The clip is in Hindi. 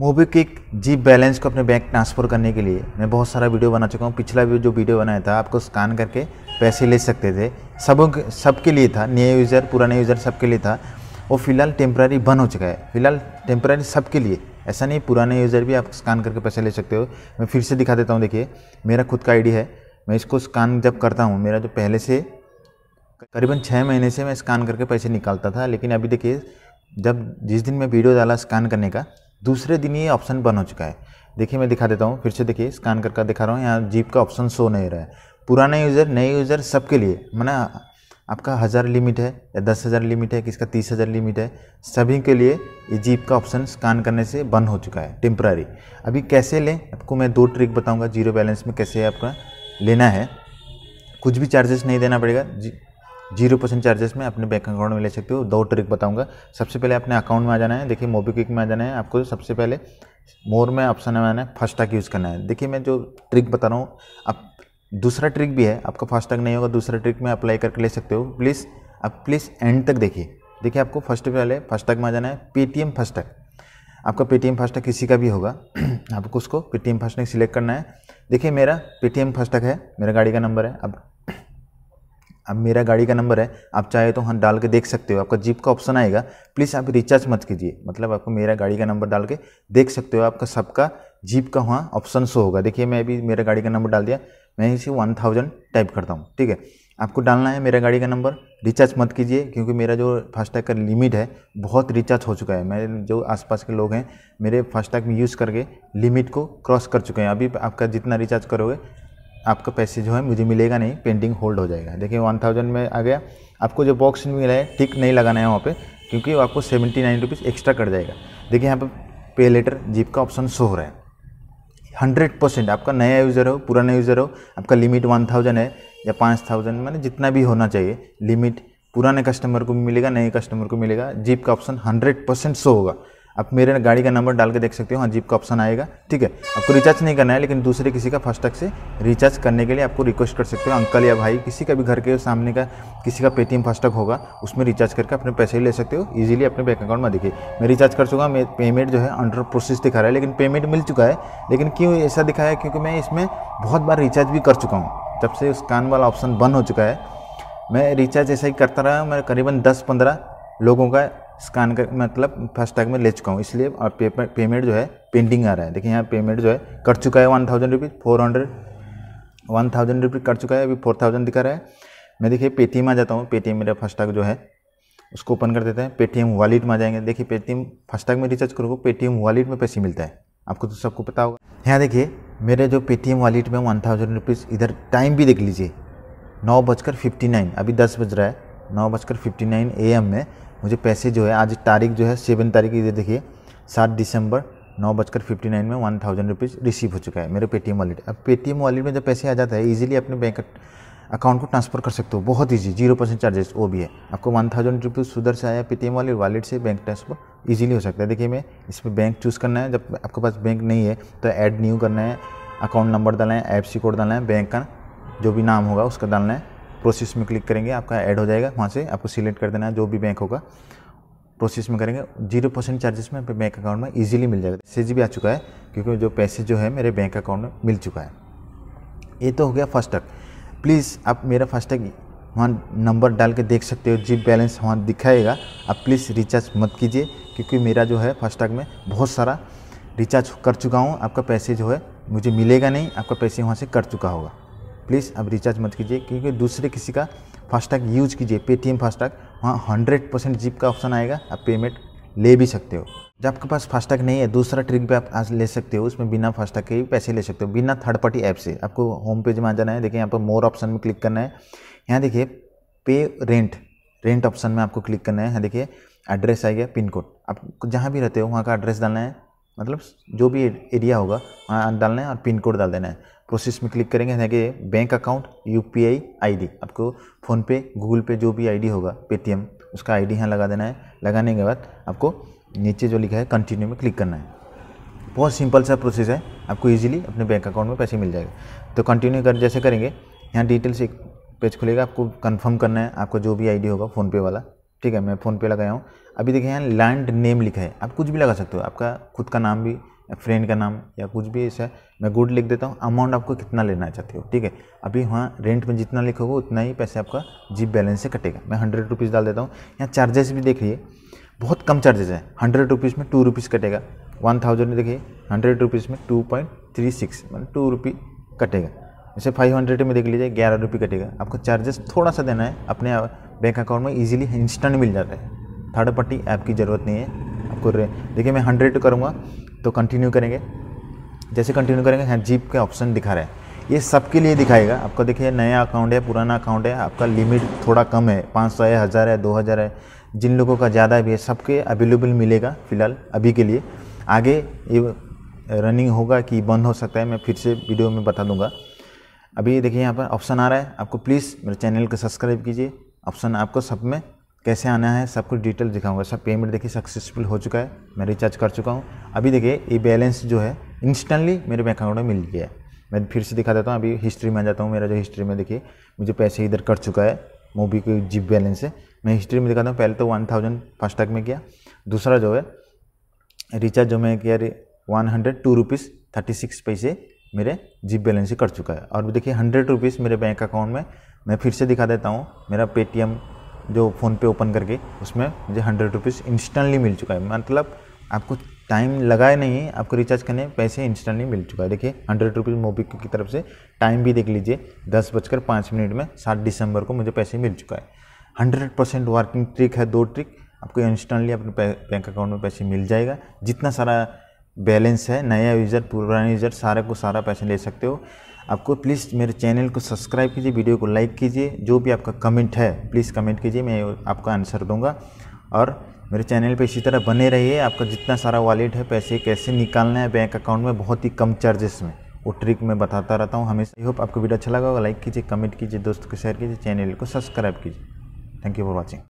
मोबीक्विक जी बैलेंस को अपने बैंक ट्रांसफ़र करने के लिए मैं बहुत सारा वीडियो बना चुका हूँ पिछला भी जो वीडियो बनाया था आपको स्कैन करके पैसे ले सकते थे सब सबके लिए था नए यूज़र पुराने यूज़र सबके लिए था वो फिलहाल टेम्प्रारी बंद हो चुका है फिलहाल टेम्प्रारी सबके लिए ऐसा नहीं पुराने यूज़र भी आप स्कैन करके पैसे ले सकते हो मैं फिर से दिखा देता हूँ देखिए मेरा खुद का आईडी है मैं इसको स्कैन जब करता हूँ मेरा जो पहले से करीबन छः महीने से मैं स्कैन करके पैसे निकालता था लेकिन अभी देखिए जब जिस दिन मैं वीडियो डाला स्कैन करने का दूसरे दिन ये ऑप्शन बन हो चुका है देखिए मैं दिखा देता हूँ फिर से देखिए स्कैन करके दिखा रहा हूँ यहाँ जीप का ऑप्शन शो नहीं रहा है पुराना यूज़र नए यूज़र सबके लिए मैंने आपका हज़ार लिमिट है या दस हज़ार लिमिट है किसका तीस हज़ार लिमिट है सभी के लिए ये जीप का ऑप्शन स्कैन करने से बंद हो चुका है टेम्प्रारी अभी कैसे लें आपको मैं दो ट्रिक बताऊंगा जीरो बैलेंस में कैसे आपका लेना है कुछ भी चार्जेस नहीं देना पड़ेगा जी जीरो परसेंट चार्जेस में अपने बैंक अकाउंट में ले सकते हो दो ट्रिक बताऊंगा सबसे पहले अपने अकाउंट में आ जाना है देखिए मोबीक्विक में आ जाना है आपको सबसे पहले मोर में ऑप्शन में आना है फास्टैग यूज़ करना है देखिए मैं जो ट्रिक बता रहा हूँ आप दूसरा ट्रिक भी है आपका फास्टैग नहीं होगा दूसरा ट्रिक में अप्लाई करके ले सकते हो प्लीज़ आप प्लीज़ एंड तक देखिए देखिए आपको फर्स्ट पहले फास्टैग में आ जाना है पेटीएम फास्टैग आपका पेटीएम फास्टैग किसी का भी होगा आपको उसको पेटीएम फास्टैग सिलेक्ट करना है देखिए मेरा पेटीएम फास्टैग है मेरा गाड़ी का नंबर है आप अब मेरा गाड़ी का नंबर है आप चाहे तो हम डाल के देख सकते हो आपका जीप का ऑप्शन आएगा प्लीज़ आप रिचार्ज मत कीजिए मतलब आपको मेरा गाड़ी का नंबर डाल के देख सकते हो आपका सबका जीप का वहाँ ऑप्शन शो होगा देखिए मैं अभी मेरा गाड़ी का नंबर डाल दिया मैं इसे वन थाउजेंड टाइप करता हूँ ठीक है आपको डालना है मेरा गाड़ी का नंबर रिचार्ज मत कीजिए क्योंकि मेरा जो फास्टैग का लिमिट है बहुत रिचार्ज हो चुका है मेरे जो आसपास के लोग हैं मेरे फास्टैग में यूज़ करके लिमिट को क्रॉस कर चुके हैं अभी आपका जितना रिचार्ज करोगे आपका पैसे जो है मुझे मिलेगा नहीं पेंडिंग होल्ड हो जाएगा देखिए वन थाउजेंड में आ गया आपको जो बॉक्स मिला है टिक नहीं लगाना है वहाँ पे क्योंकि आपको seventy nine rupees extra cut जाएगा देखिए यहाँ पे पे लेटर जीप का ऑप्शन शो हो रहा है हंड्रेड परसेंट आपका नया यूज़र हो पुराना यूज़र हो आपका लिमिट वन थाउजेंड है या पाँच थाउजेंड मैंने जितना भी होना चाहिए लिमिट पुराने कस्टमर को मिलेगा नए कस्टमर को मिलेगा जीप का ऑप्शन हंड्रेड परसेंट शो होगा आप मेरे गाड़ी का नंबर डाल के देख सकते हो हाँ जीप का ऑप्शन आएगा ठीक है आपको रिचार्ज नहीं करना है लेकिन दूसरे किसी का फास्टैग से रिचार्ज करने के लिए आपको रिक्वेस्ट कर सकते हो अंकल या भाई किसी का भी घर के सामने का किसी का पेटीएम फास्टैग होगा उसमें रिचार्ज करके अपने पैसे ले सकते हो ईजिली अपने बैंक अकाउंट में देखिए मैं रिचार्ज कर चुका हूँ पेमेंट जो है अंडर प्रोसेस दिखा रहा है लेकिन पेमेंट मिल चुका है लेकिन क्यों ऐसा दिखाया है क्योंकि मैं इसमें बहुत बार रिचार्ज भी कर चुका हूँ जब से उस कान वाला ऑप्शन बंद हो चुका है मैं रिचार्ज ऐसा ही करता रहा मैं करीबन दस पंद्रह लोगों का स्कैन कर मतलब फर्स्ट टैग में ले चुका हूँ इसलिए और पेपर पेमेंट जो है पेंडिंग आ रहा है देखिए यहाँ पेमेंट जो है कर चुका है one thousand rupees four hundred one thousand rupees कर चुका है अभी फोर थाउजेंड दिखा रहा है मैं देखिए पेटीएम आ जाता हूँ पेटीएम मेरा फास्टैग जो है उसको ओपन कर देते हैं पेटीएम वॉलेट में आ जाएंगे देखिए पेटीएम फास्टैग में रिचार्ज करोगे पेटीएम वॉलेट में पैसे मिलता है आपको तो सबको पता होगा यहाँ देखिए मेरे जो पेटीएम वॉलेट में वन थाउजेंड रुपीज़ इधर टाइम भी देख लीजिए नौ बजकर फिफ्टी नाइन अभी दस बज रहा है नौ बजकर फिफ्टी नाइन ए एम में मुझे पैसे जो है आज तारीख जो है सेवन तारीख इधर देखिए सात दिसंबर नौ बजकर फिफ्टी नाइन में वन थाउजेंड रुपीज़ रिसीव हो चुका है मेरे पेटीएम वॉलेट अब पेटीएम वॉलेट में जब पैसे आ जाता है इजीली अपने बैंक अकाउंट को ट्रांसफ़र कर सकते हो बहुत इजी जीरो परसेंट चार्जेस वो भी है आपको वन थाउजेंड रुपीज़ सुधर से आया पेटीएम वाले वॉलेट से बैंक ट्रांसफ़र ईजिली हो सकता है देखिए मैं इसमें बैंक चूज़ करना है जब आपके पास बैंक नहीं है तो ऐड न्यू करना है अकाउंट नंबर डालना है एफ कोड डालना है बैंक का जो भी नाम होगा उसका डालना है प्रोसेस में क्लिक करेंगे आपका ऐड हो जाएगा वहाँ से आपको सिलेक्ट कर देना है जो भी बैंक होगा प्रोसेस में करेंगे जीरो परसेंट चार्जेस में बैंक अकाउंट में ईजिली मिल जाएगा सेज भी आ चुका है क्योंकि जो पैसे जो है मेरे बैंक अकाउंट में मिल चुका है ये तो हो गया टैग प्लीज़ आप मेरा टैग वहाँ नंबर डाल के देख सकते हो जी बैलेंस वहाँ दिखाएगा आप प्लीज़ रिचार्ज मत कीजिए क्योंकि मेरा जो है टैग में बहुत सारा रिचार्ज कर चुका हूँ आपका पैसे जो है मुझे मिलेगा नहीं आपका पैसे वहाँ से कट चुका होगा प्लीज़ आप रिचार्ज मत कीजिए क्योंकि दूसरे किसी का फास्टैग यूज कीजिए पेटीएम फास्टैग वहाँ हंड्रेड परसेंट जीप का ऑप्शन आएगा आप पेमेंट ले भी सकते हो जब आपके पास फास्टैग नहीं है दूसरा ट्रिक भी आप आज ले सकते हो उसमें बिना फास्टैग के पैसे ले सकते हो बिना थर्ड पार्टी ऐप से आपको होम पेज में आ जाना है देखिए यहाँ पर मोर ऑप्शन में क्लिक करना है यहाँ देखिए पे रेंट रेंट ऑप्शन में आपको क्लिक करना है यहाँ देखिए एड्रेस आ गया पिन कोड आप जहाँ भी रहते हो वहाँ का एड्रेस डालना है मतलब जो भी एरिया होगा वहाँ डालना है और पिन कोड डाल देना है प्रोसेस में क्लिक करेंगे यानी कि bank account U P I I D आपको फ़ोनपे गूगल पे जो भी आई डी होगा पेटीएम उसका आई डी यहाँ लगा देना है लगाने के बाद आपको नीचे जो लिखा है कंटिन्यू में क्लिक करना है बहुत सिंपल सा प्रोसेस है आपको इजीली अपने बैंक अकाउंट में पैसे मिल जाएगा तो कंटिन्यू कर जैसे करेंगे यहाँ डिटेल्स एक पेज खुलेगा आपको कन्फर्म करना है आपको जो भी डी होगा फ़ोनपे वाला ठीक है मैं फ़ोनपे लगाया हूँ अभी देखिए यहाँ लैंड नेम लिखा है आप कुछ भी लगा सकते हो आपका खुद का नाम भी फ्रेंड का नाम या कुछ भी ऐसा मैं गुड लिख देता हूँ अमाउंट आपको कितना लेना चाहते हो ठीक है अभी वहाँ रेंट में जितना लिखोगे उतना ही पैसे आपका जीप बैलेंस से कटेगा मैं हंड्रेड रुपीज़ डाल देता हूँ यहाँ चार्जेस भी देखिए बहुत कम चार्जेस है हंड्रेड रुपीज़ में टू रुपीज़ कटेगा वन थाउजेंड में देखिए हंड्रेड रुपीज़ में टू पॉइंट थ्री सिक्स मतलब टू रुपी कटेगा जैसे फाइव हंड्रेड में देख लीजिए ग्यारह रुपये कटेगा आपको चार्जेस थोड़ा सा देना है अपने बैंक अकाउंट में ईजिली इंस्टेंट मिल जाता है थर्ड पार्टी ऐप की ज़रूरत नहीं है आपको देखिए मैं हंड्रेड करूँगा तो कंटिन्यू करेंगे जैसे कंटिन्यू करेंगे यहाँ जीप के ऑप्शन दिखा रहा है ये सबके लिए दिखाएगा आपका देखिए नया अकाउंट है पुराना अकाउंट है आपका लिमिट थोड़ा कम है पाँच सौ है हज़ार है दो हज़ार है जिन लोगों का ज़्यादा भी है सबके अवेलेबल मिलेगा फ़िलहाल अभी के लिए आगे ये रनिंग होगा कि बंद हो सकता है मैं फिर से वीडियो में बता दूंगा अभी देखिए यहाँ पर ऑप्शन आ रहा है आपको प्लीज़ मेरे चैनल को सब्सक्राइब कीजिए ऑप्शन आपको सब में कैसे आना है सब कुछ डिटेल दिखाऊंगा सब पेमेंट देखिए सक्सेसफुल हो चुका है मैं रिचार्ज कर चुका हूँ अभी देखिए ये बैलेंस जो है इंस्टेंटली मेरे बैंक अकाउंट में मिल गया है मैं फिर से दिखा देता हूँ अभी हिस्ट्री में आ जाता हूँ मेरा जो हिस्ट्री में देखिए मुझे पैसे इधर कट चुका है मूवी की जिप बैलेंस है मैं हिस्ट्री में दिखाता हूँ पहले तो वन थाउजेंड फास्ट में किया दूसरा जो है रिचार्ज जो मैं किया one hundred two rupees thirty six पैसे मेरे जिप बैलेंस से कट चुका है और देखिए हंड्रेड रुपीज़ मेरे बैंक अकाउंट में मैं फिर से दिखा देता हूँ मेरा पेटीएम जो फ़ोनपे ओपन करके उसमें मुझे हंड्रेड रुपीज़ इंस्टेंटली मिल चुका है मतलब आपको टाइम लगाए नहीं आपको रिचार्ज करने पैसे इंस्टेंटली मिल चुका है देखिए हंड्रेड रुपीज़ मोबिक की तरफ से टाइम भी देख लीजिए दस बजकर पाँच मिनट में सात दिसंबर को मुझे पैसे मिल चुका है हंड्रेड परसेंट वर्किंग ट्रिक है दो ट्रिक आपको इंस्टेंटली अपने बैंक अकाउंट में पैसे मिल जाएगा जितना सारा बैलेंस है नया यूज़र पुराना यूज़र सारे को सारा पैसे ले सकते हो आपको प्लीज़ मेरे चैनल को सब्सक्राइब कीजिए वीडियो को लाइक कीजिए जो भी आपका कमेंट है प्लीज़ कमेंट कीजिए मैं आपका आंसर दूंगा और मेरे चैनल पे इसी तरह बने रहिए आपका जितना सारा वॉलेट है पैसे कैसे निकालना है बैंक अकाउंट में बहुत ही कम चार्जेस में वो ट्रिक मैं बताता रहता हूँ हमेशा आई होप आपको वीडियो अच्छा लगा होगा लाइक कीजिए कमेंट कीजिए दोस्तों को शेयर कीजिए चैनल को सब्सक्राइब कीजिए थैंक यू फॉर वॉचिंग